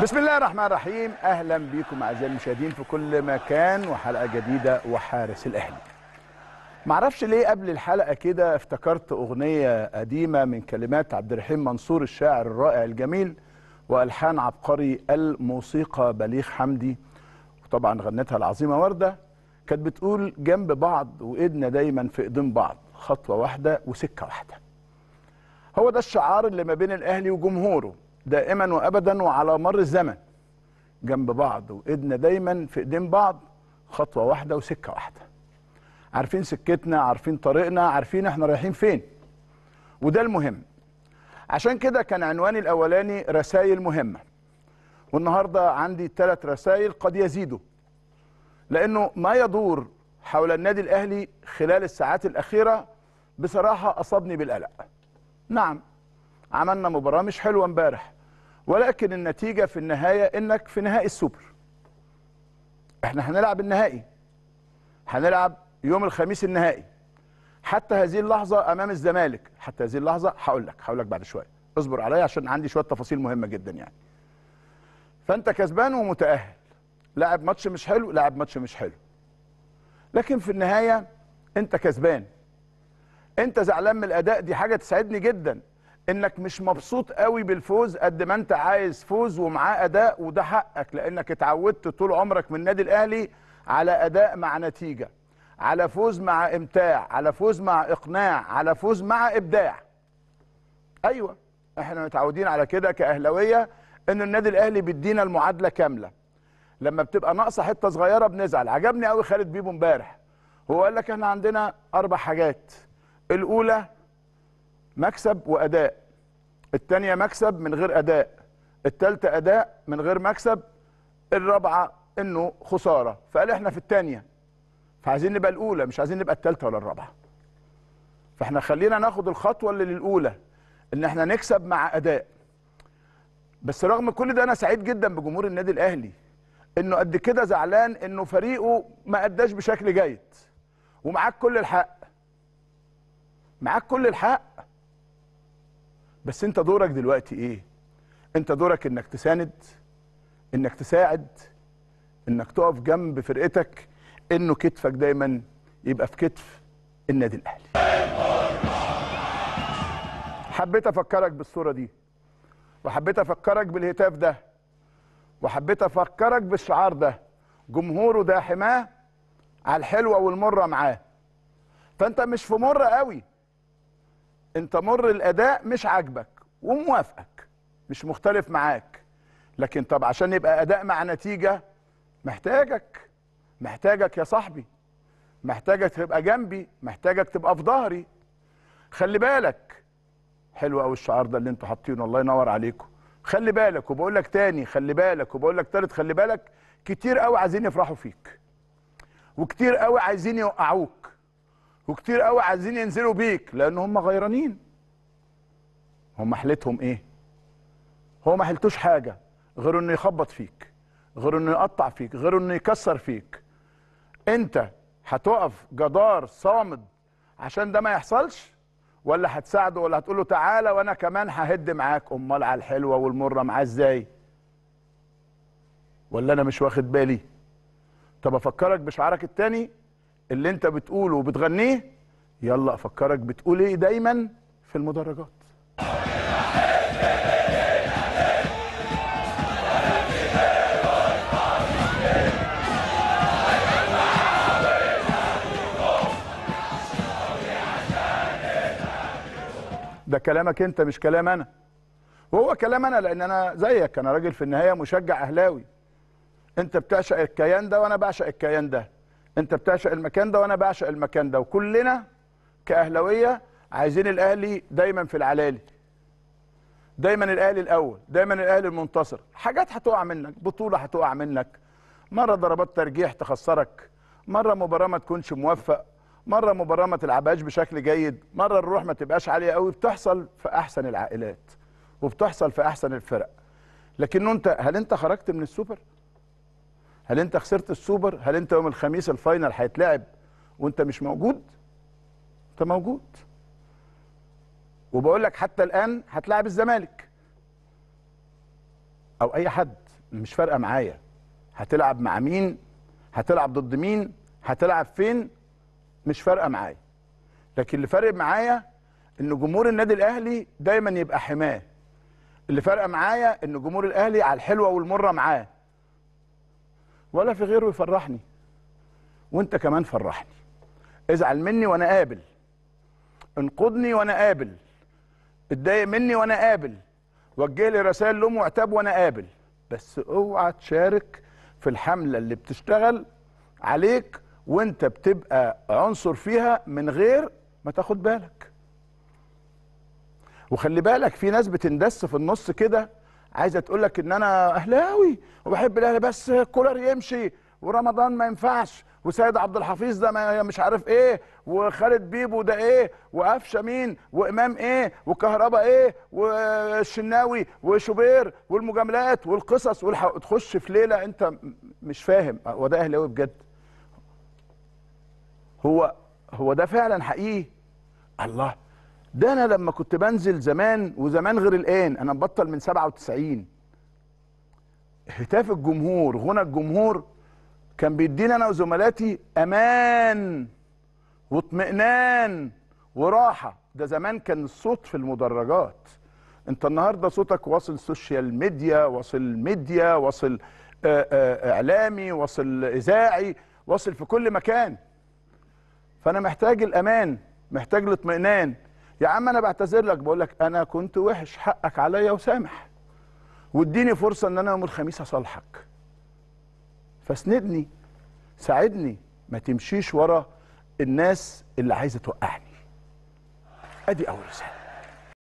بسم الله الرحمن الرحيم اهلا بكم اعزائي المشاهدين في كل مكان وحلقه جديده وحارس الاهلي معرفش ليه قبل الحلقه كده افتكرت اغنيه قديمه من كلمات عبد الرحيم منصور الشاعر الرائع الجميل والحان عبقري الموسيقى بليغ حمدي وطبعا غنتها العظيمه ورده كانت بتقول جنب بعض وايدنا دايما في ايدين بعض خطوه واحده وسكه واحده هو ده الشعار اللي ما بين الاهلي وجمهوره دائما وابدا وعلى مر الزمن جنب بعض وايدنا دايما في ايدين بعض خطوه واحده وسكه واحده عارفين سكتنا عارفين طريقنا عارفين احنا رايحين فين وده المهم عشان كده كان عنواني الاولاني رسائل مهمه والنهارده عندي ثلاث رسائل قد يزيدوا لانه ما يدور حول النادي الاهلي خلال الساعات الاخيره بصراحه اصابني بالقلق نعم عملنا مباراه مش حلوه امبارح ولكن النتيجه في النهايه انك في نهائي السوبر احنا هنلعب النهائي هنلعب يوم الخميس النهائي حتى هذه اللحظه امام الزمالك حتى هذه اللحظه هقول لك هقول لك بعد شويه اصبر عليا عشان عندي شويه تفاصيل مهمه جدا يعني فانت كسبان ومتاهل لعب ماتش مش حلو لعب ماتش مش حلو لكن في النهايه انت كسبان انت زعلان من الاداء دي حاجه تسعدني جدا انك مش مبسوط قوي بالفوز قد ما انت عايز فوز ومعاه اداء وده حقك لانك اتعودت طول عمرك من النادي الاهلي على اداء مع نتيجه على فوز مع امتاع على فوز مع اقناع على فوز مع ابداع ايوه احنا متعودين على كده كاهلاويه ان النادي الاهلي بيدينا المعادله كامله لما بتبقى ناقصه حته صغيره بنزعل عجبني قوي خالد بيبو امبارح هو قال لك احنا عندنا اربع حاجات الاولى مكسب واداء الثانيه مكسب من غير اداء الثالثه اداء من غير مكسب الرابعه انه خساره فقال احنا في الثانيه فعايزين نبقى الاولى مش عايزين نبقى الثالثه ولا الرابعه فاحنا خلينا ناخد الخطوه اللي للاولى ان احنا نكسب مع اداء بس رغم كل ده انا سعيد جدا بجمهور النادي الاهلي انه قد كده زعلان انه فريقه ما اداش بشكل جيد ومعاك كل الحق معاك كل الحق بس انت دورك دلوقتي ايه انت دورك انك تساند انك تساعد انك تقف جنب فرقتك انه كتفك دايما يبقى في كتف النادي الاهلي حبيت افكرك بالصوره دي وحبيت افكرك بالهتاف ده وحبيت افكرك بالشعار ده جمهوره ده حماه على الحلوه والمره معاه فانت مش في مره قوي انت مر الاداء مش عاجبك وموافقك مش مختلف معاك لكن طب عشان يبقى اداء مع نتيجه محتاجك محتاجك يا صاحبي محتاجك تبقى جنبي محتاجك تبقى في ظهري خلي بالك حلو قوي الشعار ده اللي انتوا حاطينه الله ينور عليكم خلي بالك وبقول لك تاني خلي بالك وبقول لك تالت خلي بالك كتير قوي عايزين يفرحوا فيك وكتير قوي عايزين يوقعوك وكتير قوي عايزين ينزلوا بيك لان هم غيرانين هم حلتهم ايه هو ما حلتوش حاجه غير انه يخبط فيك غير انه يقطع فيك غير انه يكسر فيك انت هتقف جدار صامد عشان ده ما يحصلش ولا هتساعده ولا هتقول له تعالى وانا كمان ههد معاك امال على الحلوه والمره معاه ازاي ولا انا مش واخد بالي طب افكرك بشعرك التاني اللي انت بتقوله وبتغنيه يلا افكرك بتقول ايه دايما في المدرجات ده كلامك انت مش كلام انا وهو كلام انا لان انا زيك انا راجل في النهايه مشجع اهلاوي انت بتعشق الكيان ده وانا بعشق الكيان ده انت بتعشق المكان ده وانا بعشق المكان ده وكلنا كاهلاويه عايزين الاهلي دايما في العلالي دايما الاهلي الاول دايما الاهلي المنتصر حاجات هتقع منك بطوله هتقع منك مره ضربات ترجيح تخسرك مره مباراه ما تكونش موفق مره مباراه ما تلعبهاش بشكل جيد مره الروح ما تبقاش عاليه قوي بتحصل في احسن العائلات وبتحصل في احسن الفرق لكن انت هل انت خرجت من السوبر هل انت خسرت السوبر هل انت يوم الخميس الفاينل هيتلعب وانت مش موجود انت موجود وبقول لك حتى الان هتلاعب الزمالك او اي حد مش فارقه معايا هتلعب مع مين هتلعب ضد مين هتلعب فين مش فارقه معايا لكن اللي فارق معايا ان جمهور النادي الاهلي دايما يبقى حماه اللي فارقه معايا ان جمهور الاهلي على الحلوه والمره معاه ولا في غيره يفرحني وانت كمان فرحني ازعل مني وانا قابل انقضني وانا قابل اتضايق مني وانا قابل وجه لي رسائل لوم وعتاب وانا قابل بس اوعى تشارك في الحمله اللي بتشتغل عليك وانت بتبقى عنصر فيها من غير ما تاخد بالك وخلي بالك في ناس بتندس في النص كده عايزه تقول لك ان انا اهلاوي وبحب الاهلي بس كولر يمشي ورمضان ما ينفعش وسيد عبد الحفيظ ده ما مش عارف ايه وخالد بيبو ده ايه وقفشه مين وامام ايه وكهربا ايه والشناوي وشوبير والمجاملات والقصص والحق تخش في ليله انت مش فاهم هو ده اهلاوي بجد هو هو ده فعلا حقيقي الله ده انا لما كنت بنزل زمان وزمان غير الان انا مبطل من 97 هتاف الجمهور غنى الجمهور كان بيديني انا وزملاتي امان واطمئنان وراحه ده زمان كان الصوت في المدرجات انت النهارده صوتك واصل سوشيال ميديا واصل ميديا واصل آه، آه، آه، اعلامي واصل اذاعي واصل في كل مكان فانا محتاج الامان محتاج الاطمئنان يا عم انا بعتذر لك بقول لك انا كنت وحش حقك عليا وسامح واديني فرصه ان انا يوم الخميس اصالحك فاسندني ساعدني ما تمشيش ورا الناس اللي عايزه توقعني ادي اول رساله